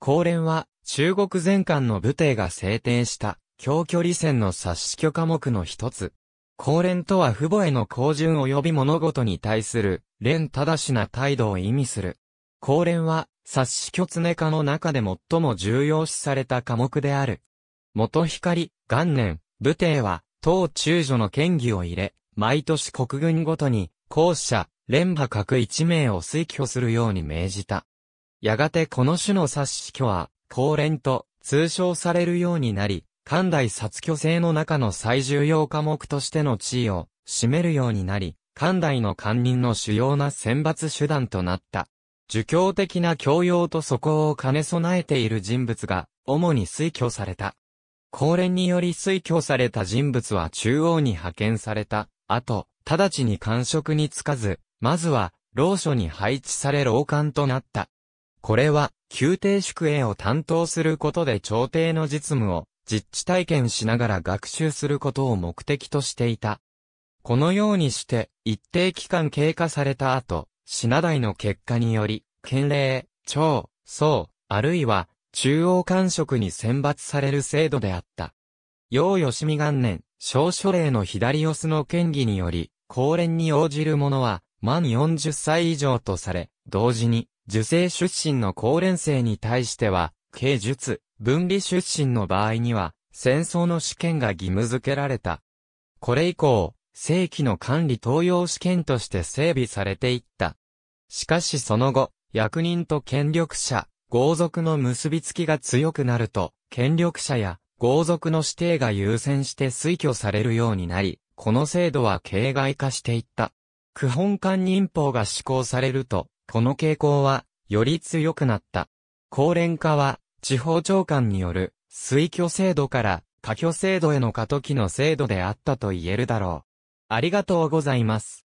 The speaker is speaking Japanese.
高連は、中国全艦の武帝が制定した、強距離戦の殺死許科目の一つ。高連とは父母への公順及び物事に対する、連正しな態度を意味する。高連は、殺死許常科の中で最も重要視された科目である。元光、元年、武帝は、当中女の権議を入れ、毎年国軍ごとに、校舎、連派各一名を推挙するように命じた。やがてこの種の冊子去は、高連と通称されるようになり、関代殺去制の中の最重要科目としての地位を占めるようになり、関代の官人の主要な選抜手段となった。儒教的な教養と素行を兼ね備えている人物が、主に推挙された。高連により推挙された人物は中央に派遣された。後、直ちに官職につかず、まずは、老所に配置され老官となった。これは、宮廷宿営を担当することで朝廷の実務を実地体験しながら学習することを目的としていた。このようにして、一定期間経過された後、品代の結果により、県令、長、僧、あるいは、中央官職に選抜される制度であった。要吉見元年、少書令の左オの権議により、高連に応じる者は、満40歳以上とされ、同時に、受精出身の高連生に対しては、軽術、分離出身の場合には、戦争の試験が義務付けられた。これ以降、正規の管理東洋試験として整備されていった。しかしその後、役人と権力者、豪族の結びつきが強くなると、権力者や豪族の指定が優先して推挙されるようになり、この制度は形骸化していった。区本官人法が施行されると、この傾向は、より強くなった。高齢化は、地方長官による、推挙制度から、過去制度への過渡期の制度であったと言えるだろう。ありがとうございます。